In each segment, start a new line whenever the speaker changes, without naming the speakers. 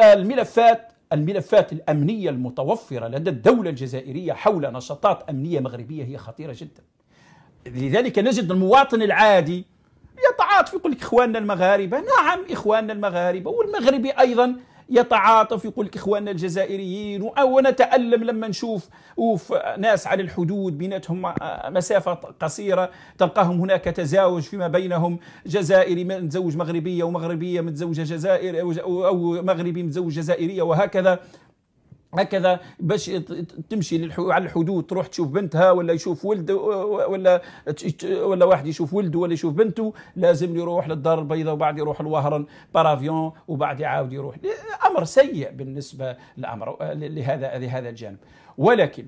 الملفات الملفات الأمنية المتوفرة لدى الدولة الجزائرية حول نشاطات أمنية مغربية هي خطيرة جدا لذلك نجد المواطن العادي يتعاطف يقول لك إخواننا المغاربة نعم إخواننا المغاربة والمغربي أيضا يتعاطف يقول لك اخواننا الجزائريين ونتالم لما نشوف اوف ناس على الحدود بيناتهم مسافه قصيره تلقاهم هناك تزاوج فيما بينهم جزائري متزوج مغربيه ومغربيه متزوجه جزائر او مغربي متزوج جزائريه وهكذا هكذا باش تمشي على الحدود تروح تشوف بنتها ولا يشوف ولد ولا ولا واحد يشوف ولده ولا يشوف بنته لازم يروح للدار البيضاء وبعد يروح الوهرن بارافيون وبعد يعاود يروح امر سيء بالنسبه لامر لهذا لهذا الجانب ولكن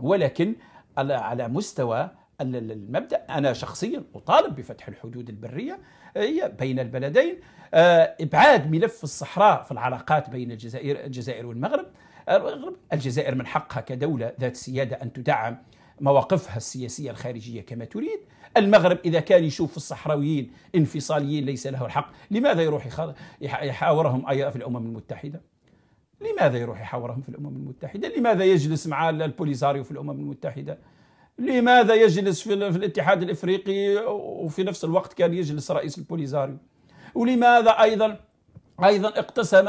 ولكن على مستوى المبدا انا شخصيا اطالب بفتح الحدود البريه آه، بين البلدين آه، ابعاد ملف الصحراء في العلاقات بين الجزائر الجزائر والمغرب الجزائر من حقها كدوله ذات سياده ان تدعم مواقفها السياسيه الخارجيه كما تريد المغرب اذا كان يشوف الصحراويين انفصاليين ليس له الحق لماذا يروح يحاورهم في الامم المتحده لماذا يروح يحاورهم في الامم المتحده لماذا يجلس مع البوليزاريو في الامم المتحده لماذا يجلس في الاتحاد الافريقي وفي نفس الوقت كان يجلس رئيس البوليزاريو ولماذا ايضا ايضا اقتسم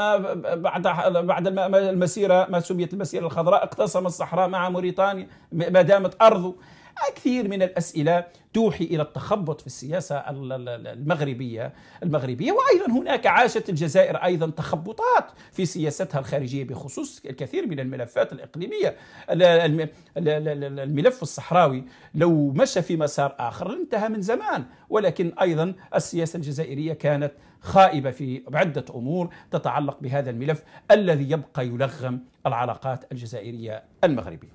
بعد بعد المسيره ما سميت المسيره الخضراء اقتسم الصحراء مع موريتانيا ما دامت ارضه كثير من الأسئلة توحي إلى التخبط في السياسة المغربية المغربية وأيضا هناك عاشت الجزائر أيضا تخبطات في سياستها الخارجية بخصوص الكثير من الملفات الإقليمية الملف الصحراوي لو مشى في مسار آخر انتهى من زمان ولكن أيضا السياسة الجزائرية كانت خائبة في عدة أمور تتعلق بهذا الملف الذي يبقى يلغم العلاقات الجزائرية المغربية